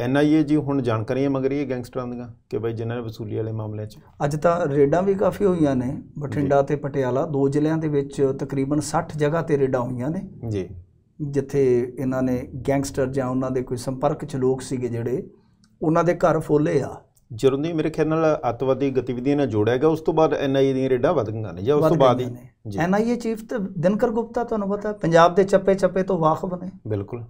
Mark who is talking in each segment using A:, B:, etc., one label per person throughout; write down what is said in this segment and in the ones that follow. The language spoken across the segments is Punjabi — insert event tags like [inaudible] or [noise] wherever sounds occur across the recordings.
A: ਐਨਆਈਏ ਜੀ ਹੁਣ ਜਾਣਕਾਰੀਆਂ ਮੰਗ ਰਹੀ ਹੈ ਗੈਂਗਸਟਰਾਂ ਦੀਆਂ ਕਿ ਬਈ ਜਿਨ੍ਹਾਂ ਨੇ ਵਸੂਲੀ ਵਾਲੇ ਮਾਮਲੇ 'ਚ ਅੱਜ ਤਾਂ ਰੇਡਾਂ ਵੀ ਕਾਫੀ ਹੋਈਆਂ ਨੇ ਬਠਿੰਡਾ ਤੇ ਪਟਿਆਲਾ ਦੋ ਜ਼ਿਲ੍ਹਿਆਂ ਦੇ ਵਿੱਚ ਤਕਰੀਬਨ 60 ਜਗ੍ਹਾ ਤੇ ਰੇਡਾਂ ਹੋਈਆਂ ਨੇ ਜੀ ਜਿੱਥੇ ਇਹਨਾਂ ਨੇ ਗੈਂਗਸਟਰ ਜਾਂ ਉਹਨਾਂ ਦੇ ਕੋਈ ਸੰਪਰਕ 'ਚ ਲੋਕ ਸੀਗੇ ਜਿਹੜੇ ਉਹਨਾਂ ਦੇ ਘਰ ਫੋਲੇ ਆ ਜਰੂਨੀ ਮੇਰੇ ਖਿਆਲ ਨਾਲ ਅਤਵਾਦੀ ਗਤੀਵਿਧੀਆਂ ਨਾਲ ਜੋੜਿਆ ਗਿਆ ਉਸ ਤੋਂ ਬਾਅਦ ਐਨਆਈਏ ਦੀਆਂ ਰੇਡਾਂ ਵਧ ਗਈਆਂ ਨੇ ਜਾਂ ਉਸ ਤੋਂ ਬਾਅਦ ਹੀ ਐਨਆਈਏ ਚੀਫ ਤੇ ਦਿਨਕਰ ਗੁਪਤਾ ਤੁਹਾਨੂੰ ਪਤਾ ਪੰਜਾਬ ਦੇ ਚੱਪੇ ਚੱਪੇ ਤੋਂ ਵਾਕਿਫ ਨੇ ਬਿਲਕੁਲ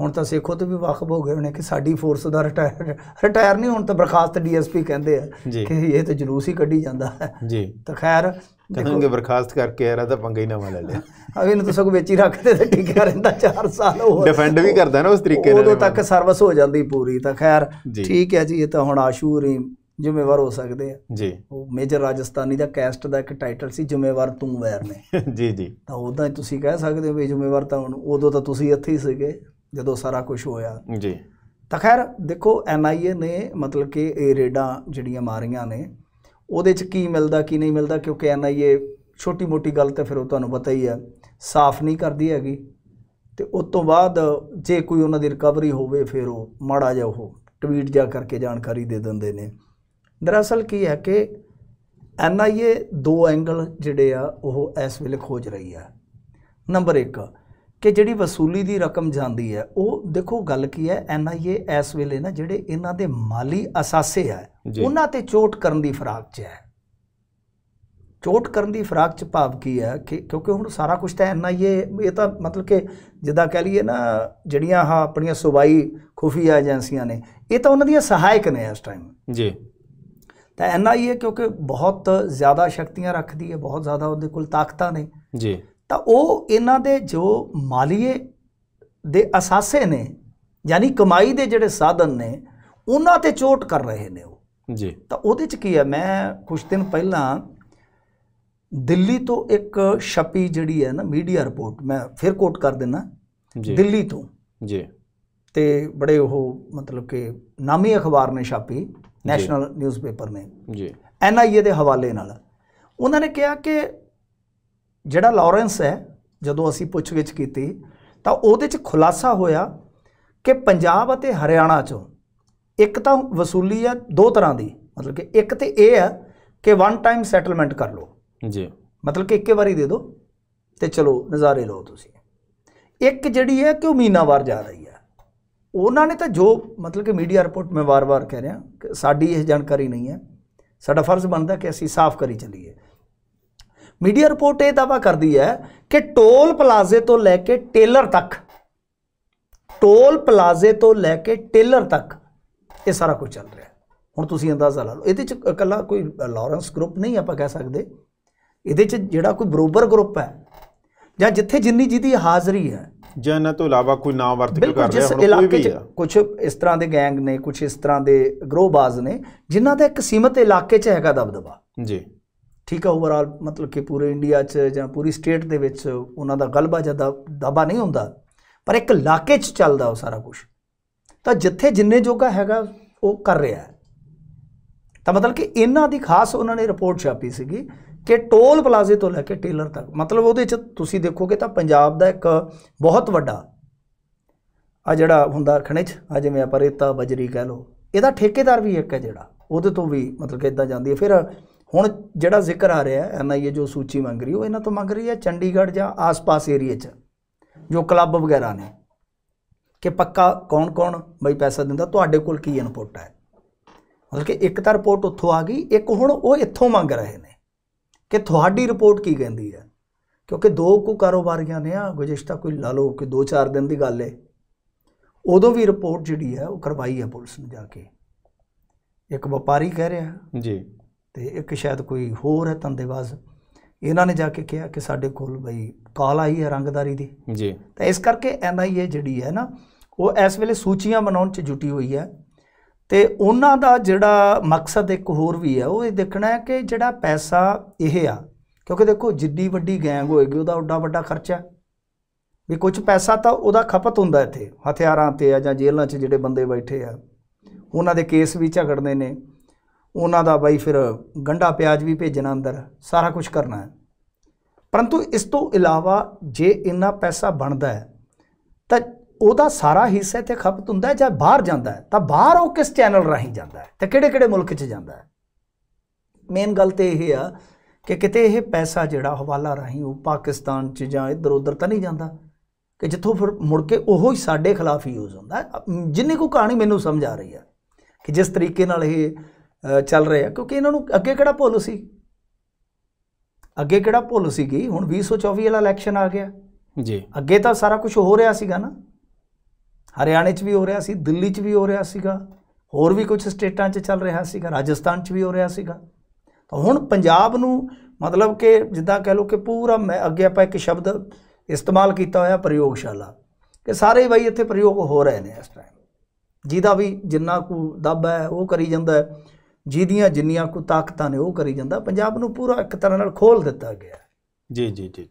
A: ਹੁਣ ਤਾਂ ਸੇਖੋ ਤੋਂ ਵੀ ਵਾਕਫ ਹੋ ਗਏ ਹੋਣੇ ਕਿ ਸਾਡੀ ਫੋਰਸ ਦਾ ਰਿਟਾਇਰ ਰਿਟਾਇਰ ਨਹੀਂ ਹੁਣ ਤਾਂ ਬਰਖਾਸਤ ਡੀਐਸਪੀ ਕਹਿੰਦੇ ਆ ਕਿ ਇਹ ਤਾਂ ਜਲੂਸ ਹੀ ਕੱਢੀ ਜਾਂਦਾ ਹੈ ਜੀ ਤਾਂ ਖੈਰ ਕਹਿੰਦੇ ਬਰਖਾਸਤ ਕਰਕੇ ਯਾਰ ਤਾਂ ਪੰਗਾ ਹੀ ਨਾ ਲੈ ਲਿਆ ਅਗੇ ਨੂੰ ਤੁਸੀਂ ਕੋ ਵਿੱਚ ਹੀ ਰੱਖਦੇ ਤੇ ਟਿਕਿਆ ਰਹਿੰਦਾ 4 ਸਾਲ ਹੋਰ ਡਿਫੈਂਡ ਵੀ ਕਰਦਾ ਨਾ ਉਸ ਤਰੀਕੇ ਨਾਲ ਉਦੋਂ ਤੱਕ ਸਰਵਿਸ ਹੋ ਜਾਂਦੀ ਪੂਰੀ ਤਾਂ ਖੈਰ ਠੀਕ ਹੈ ਜੀ ਇਹ ਤਾਂ ਹੁਣ ਆਸ਼ੂ ਰੀਮ ਜ਼ਿੰਮੇਵਾਰ ਹੋ ਸਕਦੇ ਆ ਜੀ ਉਹ ਮੇਜਰ ਰਾਜਸਥਾਨੀ ਦਾ ਕੈਸਟ ਦਾ ਇੱਕ ਟਾਈਟਲ ਸੀ ਜ਼ਿੰਮੇਵਾਰ ਤੂੰ ਵੈਰ ਨੇ [laughs] ਜੀ ਜੀ ਤਾਂ ਉਦਾਂ ਤੁਸੀਂ ਕਹਿ ਸਕਦੇ ਹੋ ਵੀ ਜ਼ਿੰਮੇਵਾਰ ਤਾਂ ਉਦੋਂ ਤਾਂ ਤੁਸੀਂ ਇੱਥੇ ਹੀ ਸੀਗੇ ਜਦੋਂ ਸਾਰਾ ਕੁਝ ਹੋਇਆ ਜੀ ਤਾਂ ਖੈਰ ਦੇਖੋ ਐਨਆਈਏ ਨੇ ਮਤਲਬ ਕਿ ਇਹ ਰੇਡਾਂ ਜਿਹੜੀਆਂ ਮਾਰੀਆਂ ਨੇ ਉਹਦੇ 'ਚ ਕੀ ਮਿਲਦਾ ਕੀ ਨਹੀਂ ਮਿਲਦਾ ਕਿਉਂਕਿ ਐਨਆਈਏ ਛੋਟੀ ਮੋਟੀ ਗੱਲ ਤਾਂ ਫਿਰ ਉਹ ਤੁਹਾਨੂੰ ਪਤਾ ਹੀ ਹੈ ਸਾਫ਼ ਨਹੀਂ ਕਰਦੀ ਹੈਗੀ ਤੇ ਉਸ ਤੋਂ ਬਾਅਦ ਜੇ ਕੋਈ ਉਹਨਾਂ ਦੀ ਰਿਕਵਰੀ ਹੋਵੇ ਫਿਰ ਉਹ ਮਾੜਾ ਜਾ ਉਹ ਟਵੀਟ ਜਾ ਕਰਕੇ ਜਾਣਕਾਰੀ ਦੇ ਦਿੰਦੇ ਨੇ ਦਰਅਸਲ ਕੀ ਹੈ ਕਿ ਐਨਆਈਏ ਦੋ ਐਂਗਲ ਜਿਹੜੇ ਆ ਉਹ ਇਸ ਵੇਲੇ ਖੋਜ ਰਹੀ ਆ ਨੰਬਰ 1 ਕਿ ਜਿਹੜੀ ਵਸੂਲੀ ਦੀ ਰਕਮ ਜਾਂਦੀ ਹੈ ਉਹ ਦੇਖੋ ਗੱਲ ਕੀ ਹੈ ਐਨਆਈਏ ਇਸ ਵੇਲੇ ਨਾ ਜਿਹੜੇ ਇਹਨਾਂ ਦੇ ਮਾਲੀ ਅਸਾਸੇ ਆ ਉਹਨਾਂ ਤੇ ਚੋਟ ਕਰਨ ਦੀ ਫਰਾਕ 'ਚ ਹੈ ਚੋਟ ਕਰਨ ਦੀ ਫਰਾਕ 'ਚ ਭਾਵ ਕੀ ਹੈ ਕਿ ਕਿਉਂਕਿ ਹੁਣ ਸਾਰਾ ਕੁਝ ਤਾਂ ਐਨਆਈਏ ਇਹ ਤਾਂ ਮਤਲਬ ਕਿ ਜਿੱਦਾਂ ਕਹ ਲਈਏ ਨਾ ਜਿਹੜੀਆਂ ਆ ਆਪਣੀਆਂ ਸੁਬਾਈ ਖੁਫੀਆ ਏਜੰਸੀਆਂ ਨੇ ਇਹ ਤਾਂ ਉਹਨਾਂ ਦੀਆਂ ਸਹਾਇਕ ਨੇ ਇਸ ਟਾਈਮ ਜੀ ਤਾਂ ਐਨਆਈਏ ਕਿਉਂਕਿ ਬਹੁਤ ਜ਼ਿਆਦਾ ਸ਼ਕਤੀਆਂ ਰੱਖਦੀ ਹੈ ਬਹੁਤ ਜ਼ਿਆਦਾ ਉਹਦੇ ਕੋਲ ਤਾਕਤਾਂ ਨੇ ਜੀ ਤਾਂ ਉਹ ਇਹਨਾਂ ਦੇ ਜੋ ਮਾਲੀਏ ਦੇ ਅਸਾਸੇ ਨੇ ਯਾਨੀ ਕਮਾਈ ਦੇ ਜਿਹੜੇ ਸਾਧਨ ਨੇ ਉਹਨਾਂ ਤੇ ਚੋਟ ਕਰ ਰਹੇ ਨੇ ਉਹ ਜੀ ਤਾਂ ਉਹਦੇ ਚ ਕੀ ਹੈ ਮੈਂ ਕੁਝ ਦਿਨ ਪਹਿਲਾਂ ਦਿੱਲੀ ਤੋਂ ਇੱਕ ਛਪੀ ਜਿਹੜੀ ਹੈ ਨਾ ਮੀਡੀਆ ਰਿਪੋਰਟ ਮੈਂ ਫਿਰ ਕੋਟ ਕਰ ਦਿੰਨਾ ਦਿੱਲੀ ਤੋਂ ਜੀ ਤੇ ਬੜੇ ਉਹ ਮਤਲਬ ਕਿ ਨਾਮੀ ਅਖਬਾਰ ਨੇ ਛਾਪੀ ਨੈਸ਼ਨਲ ਨਿਊਜ਼ਪੇਪਰ ਨੇ ਜੀ ਐਨਆਈਏ ਦੇ ਹਵਾਲੇ ਨਾਲ ਉਹਨਾਂ ਨੇ ਕਿਹਾ ਕਿ ਜਿਹੜਾ ਲਾਰੈਂਸ ਹੈ ਜਦੋਂ ਅਸੀਂ ਪੁੱਛਗਿੱਛ ਕੀਤੀ ਤਾਂ ਉਹਦੇ 'ਚ ਖੁਲਾਸਾ ਹੋਇਆ ਕਿ ਪੰਜਾਬ ਅਤੇ ਹਰਿਆਣਾ 'ਚੋਂ ਇੱਕ ਤਾਂ ਵਸੂਲੀ ਹੈ ਦੋ ਤਰ੍ਹਾਂ ਦੀ ਮਤਲਬ ਕਿ ਇੱਕ ਤੇ ਇਹ ਹੈ ਕਿ ਵਨ ਟਾਈਮ ਸੈਟਲਮੈਂਟ ਕਰ ਲਓ ਜੀ ਮਤਲਬ ਕਿ ਇੱਕੇ ਵਾਰੀ ਦੇ ਦਿਓ ਤੇ ਚਲੋ ਨਜ਼ਾਰੇ ਲਓ ਤੁਸੀਂ ਇੱਕ ਜਿਹੜੀ ਹੈ ਕਿ ਉਹ ਮਹੀਨਾਵਾਰ ਜਾ ਰਹੀ ਹੈ ਉਹਨਾਂ ਨੇ ਤਾਂ ਜੋ ਮਤਲਬ ਕਿ ਮੀਡੀਆ ਰਿਪੋਰਟ ਮੈਂ ਵਾਰ-ਵਾਰ ਕਹਿ ਰਿਹਾ ਕਿ ਸਾਡੀ ਇਹ ਜਾਣਕਾਰੀ ਨਹੀਂ ਹੈ ਸਾਡਾ ਫਰਜ਼ ਬਣਦਾ ਕਿ ਅਸੀਂ ਸਾਫ਼ ਕਰੀ ਚੱਲੀਏ ਮੀਡੀਆ ਰਿਪੋਰਟ ਇਹ ਦਾਵਾ ਕਰਦੀ ਹੈ ਕਿ ਟੋਲ ਪਲਾਜ਼ੇ ਤੋਂ ਲੈ ਕੇ ਟੇਲਰ ਤੱਕ ਟੋਲ ਪਲਾਜ਼ੇ ਤੋਂ ਲੈ ਕੇ ਟੇਲਰ ਤੱਕ ਇਹ ਸਾਰਾ ਕੁਝ ਚੱਲ ਰਿਹਾ ਹੁਣ ਤੁਸੀਂ ਅੰਦਾਜ਼ਾ ਲਾ ਲਓ ਇਹਦੇ ਚ ਇਕੱਲਾ ਕੋਈ ਲਾਰੈਂਸ ਗਰੁੱਪ ਨਹੀਂ ਆਪਾਂ ਕਹਿ ਸਕਦੇ ਇਹਦੇ ਚ ਜਿਹੜਾ ਕੋਈ ਬਰੋਬਰ ਗਰੁੱਪ ਹੈ ਜਾਂ ਜਿੱਥੇ ਜਿੰਨੀ ਜਿਹਦੀ ਹਾਜ਼ਰੀ ਹੈ ਜਾਂ ਨਾ ਤੋਂ ਇਲਾਵਾ ਕੋਈ ਨਾਮ ਵਰਤ ਕੇ ਕਰ ਰਿਹਾ ਹੁਣ ਕੋਈ ਵੀ ਕੁਝ ਇਸ ਤਰ੍ਹਾਂ ਦੇ ਗੈਂਗ ਨੇ ਕੁਝ ਇਸ ਤਰ੍ਹਾਂ ਦੇ ਗਰੋਬਾਜ਼ ਨੇ ਜਿਨ੍ਹਾਂ ਦਾ ਇੱਕ ਸੀਮਤ ਇਲਾਕੇ 'ਚ ਹੈਗਾ ਦਬਦਬਾ ਜੀ ਠੀਕ ਆ ਓਵਰਆਲ ਮਤਲਬ ਕਿ ਪੂਰੇ ਇੰਡੀਆ 'ਚ ਜਾਂ ਪੂਰੀ ਸਟੇਟ ਦੇ ਵਿੱਚ ਉਹਨਾਂ ਦਾ ਗਲਬਾ ਜਿਆਦਾ ਦਬਾ ਨਹੀਂ ਹੁੰਦਾ ਪਰ ਇੱਕ ਇਲਾਕੇ 'ਚ ਚੱਲਦਾ ਉਹ ਸਾਰਾ ਕੁਝ ਤਾਂ ਜਿੱਥੇ ਜਿੰਨੇ ਜੋਗਾ ਹੈਗਾ ਉਹ ਕਰ ਰਿਹਾ ਹੈ ਤਾਂ ਮਤਲਬ ਕਿ ਇਹਨਾਂ ਦੀ ਖਾਸ ਉਹਨਾਂ ਨੇ ਰਿਪੋਰਟ ਛਾਪੀ ਸੀਗੀ ਕਿ ਟੋਲ ਪਲਾਜ਼ੇ ਤੋਂ ਲੈ ਕੇ ਟੇਲਰ ਤੱਕ ਮਤਲਬ ਉਹਦੇ 'ਚ ਤੁਸੀਂ ਦੇਖੋਗੇ ਤਾਂ ਪੰਜਾਬ ਦਾ ਇੱਕ ਬਹੁਤ ਵੱਡਾ ਆ ਜਿਹੜਾ ਹੁੰਦਾ ਖਣਿਜ ਆ ਜਿਵੇਂ ਆਪਰੇਤਾ ਬਜਰੀ ਕਹ ਲਓ ਇਹਦਾ ਠੇਕੇਦਾਰ ਵੀ ਇੱਕ ਹੈ ਜਿਹੜਾ ਉਹਦੇ ਤੋਂ ਵੀ ਮਤਲਬ ਕਿ ਇਦਾਂ ਜਾਂਦੀ ਹੈ ਫਿਰ ਹੁਣ ਜਿਹੜਾ ਜ਼ਿਕਰ ਆ ਰਿਹਾ ਐ ਐਨਆਈਏ ਜੋ ਸੂਚੀ ਮੰਗ ਰਹੀ ਉਹ ਇਹਨਾਂ ਤੋਂ ਮੰਗ ਰਹੀ ਹੈ ਚੰਡੀਗੜ੍ਹ ਜਾਂ ਆਸ-ਪਾਸ ਏਰੀਆ 'ਚ ਜੋ ਕਲੱਬ ਵਗੈਰਾ ਨੇ ਕਿ ਪੱਕਾ ਕੌਣ-ਕੌਣ ਬਈ ਪੈਸਾ ਦਿੰਦਾ ਤੁਹਾਡੇ ਕੋਲ ਕੀ ਇਨਪੁਟ ਹੈ ਮਤਲਬ ਕਿ ਇੱਕ ਤਾਂ ਰਿਪੋਰਟ ਉੱਥੋਂ ਆ ਗਈ ਇੱਕ ਹੁਣ ਉਹ ਇੱਥੋਂ ਮੰਗ ਰਹੇ ਨੇ ਕਿ ਤੁਹਾਡੀ ਰਿਪੋਰਟ ਕੀ ਕਹਿੰਦੀ ਹੈ ਕਿਉਂਕਿ ਦੋ ਕੋ ਕਾਰੋਬਾਰੀਆਂ ਨੇ ਆ ਗੁਜਸ਼ਤਾ ਕੋਈ ਲਾ ਲਓ ਕਿ 2-4 ਦਿਨ ਦੀ ਗੱਲ ਹੈ ਉਦੋਂ ਵੀ ਰਿਪੋਰਟ ਜਿਹੜੀ ਹੈ ਉਹ ਕਰਵਾਈ ਹੈ ਪੁਲਿਸ ਨੂੰ ਜਾ ਕੇ ਇੱਕ ਵਪਾਰੀ ਕਹਿ ਰਿਹਾ ਜੀ ਤੇ ਇੱਕ ਸ਼ਾਇਦ ਕੋਈ ਹੋਰ ਹੈ ਤੰਦੇਵਾਜ਼ ਇਹਨਾਂ ਨੇ ਜਾ ਕੇ ਕਿਹਾ ਕਿ ਸਾਡੇ ਕੋਲ ਬਈ ਕਾਲ ਆਈ ਹੈ ਰੰਗਦਾਰੀ ਦੀ ਜੀ ਤਾਂ ਇਸ ਕਰਕੇ ਐਨਆਈਏ ਜਿਹੜੀ ਹੈ ਨਾ ਉਹ ਇਸ ਵੇਲੇ ਸੂਚੀਆਂ ਬਣਾਉਣ 'ਚ ਜੁਟੀ ਹੋਈ ਹੈ ਤੇ ਉਹਨਾਂ ਦਾ ਜਿਹੜਾ ਮਕਸਦ ਇੱਕ ਹੋਰ ਵੀ ਹੈ ਉਹ ਇਹ ਦੇਖਣਾ ਹੈ ਕਿ ਜਿਹੜਾ ਪੈਸਾ ਇਹ ਆ ਕਿਉਂਕਿ ਦੇਖੋ ਜਿੱਡੀ ਵੱਡੀ ਗੈਂਗ ਹੋਏਗੀ ਉਹਦਾ ਉੱਡਾ ਵੱਡਾ ਖਰਚਾ ਵੀ ਕੁਝ ਪੈਸਾ ਤਾਂ ਉਹਦਾ ਖਪਤ ਹੁੰਦਾ ਇੱਥੇ ਹਥਿਆਰਾਂ ਤੇ ਆ ਜਾਂ ਜੇਲ੍ਹਾਂ 'ਚ ਜਿਹੜੇ ਬੰਦੇ ਬੈਠੇ ਆ ਉਹਨਾਂ ਦੇ ਕੇਸ ਵੀ ਝਗੜਦੇ ਨੇ ਉਹਨਾਂ ਦਾ ਬਾਈ ਫਿਰ ਗੰਡਾ ਪਿਆਜ਼ ਵੀ ਭੇਜਣਾ ਅੰਦਰ ਸਾਰਾ ਕੁਝ ਕਰਨਾ ਹੈ ਪਰੰਤੂ ਇਸ ਤੋਂ ਇਲਾਵਾ ਜੇ ਇੰਨਾ ਪੈਸਾ ਬਣਦਾ ਹੈ ਤਾਂ ਉਹਦਾ ਸਾਰਾ ਹਿੱਸਾ ਇੱਥੇ ਖਪਤ ਹੁੰਦਾ ਜਾਂ ਬਾਹਰ ਜਾਂਦਾ ਹੈ ਤਾਂ ਬਾਹਰ ਉਹ ਕਿਸ ਚੈਨਲ ਰਾਹੀਂ ਜਾਂਦਾ ਹੈ ਤੇ ਕਿਹੜੇ-ਕਿਹੜੇ ਮੁਲਕ 'ਚ ਜਾਂਦਾ ਹੈ ਮੇਨ ਗੱਲ ਤੇ ਇਹ ਆ ਕਿ ਕਿਤੇ ਇਹ ਪੈਸਾ ਜਿਹੜਾ ਹਵਾਲਾ ਰਾਹੀਂ ਉਹ ਪਾਕਿਸਤਾਨ 'ਚ ਜਾਂ ਇੱਧਰ ਉੱਧਰ ਤਾਂ ਨਹੀਂ ਜਾਂਦਾ ਕਿ ਜਿੱਥੋਂ ਫਿਰ ਮੁੜ ਕੇ ਉਹੋ ਹੀ ਸਾਡੇ ਖਿਲਾਫ ਯੂਜ਼ ਹੁੰਦਾ ਜਿੰਨੀ ਕੋ ਕਹਾਣੀ ਮੈਨੂੰ ਸਮਝ ਆ ਰਹੀ ਹੈ ਕਿ ਜਿਸ ਤਰੀਕੇ ਨਾਲ ਇਹ ਚੱਲ ਰਹੇ ਆ ਕਿਉਂਕਿ ਇਹਨਾਂ ਨੂੰ ਅੱਗੇ ਕਿਹੜਾ ਭੁੱਲ ਸੀ ਅੱਗੇ ਕਿਹੜਾ ਭੁੱਲ ਸੀਗੀ ਹੁਣ 2024 ਵਾਲਾ ਇਲੈਕਸ਼ਨ ਆ ਗਿਆ ਜੀ ਅੱਗੇ ਤਾਂ ਸਾਰਾ ਕੁਝ ਹੋ ਰਿਹਾ ਸੀਗਾ ਨਾ ਹਰਿਆਣੇ 'ਚ ਵੀ ਹੋ ਰਿਹਾ ਸੀ ਦਿੱਲੀ 'ਚ ਵੀ ਹੋ ਰਿਹਾ ਸੀਗਾ ਹੋਰ ਵੀ ਕੁਝ ਸਟੇਟਾਂ 'ਚ ਚੱਲ ਰਿਹਾ ਸੀਗਾ ਰਾਜਸਥਾਨ 'ਚ ਵੀ ਹੋ ਰਿਹਾ ਸੀਗਾ ਤਾਂ ਹੁਣ ਪੰਜਾਬ ਨੂੰ ਮਤਲਬ ਕਿ ਜਿੱਦਾਂ ਕਹਿ ਲਓ ਕਿ ਪੂਰਾ ਮੈਂ ਅੱਗੇ ਆਪਾਂ ਇੱਕ ਸ਼ਬਦ ਇਸਤੇਮਾਲ ਕੀਤਾ ਹੋਇਆ ਪ੍ਰਯੋਗਸ਼ਾਲਾ ਕਿ ਸਾਰੇ ਬਈ ਇੱਥੇ ਪ੍ਰਯੋਗ ਹੋ ਰਹੇ ਨੇ ਇਸ ਟਾਈਮ ਜਿਹਦਾ ਵੀ ਜਿੰਨਾ ਕੋ ਦਬ ਹੈ ਉਹ ਕਰੀ ਜਾਂਦਾ ਹੈ ਜਿਹਦੀਆਂ ਜਿੰਨੀਆਂ ਕੋ ਤਾਕਤਾਂ ਨੇ ਉਹ ਕਰੀ ਜਾਂਦਾ ਪੰਜਾਬ ਨੂੰ ਪੂਰਾ ਇੱਕ ਤਰ੍ਹਾਂ ਨਾਲ ਖੋਲ ਦਿੱਤਾ ਗਿਆ ਜੀ ਜੀ ਜੀ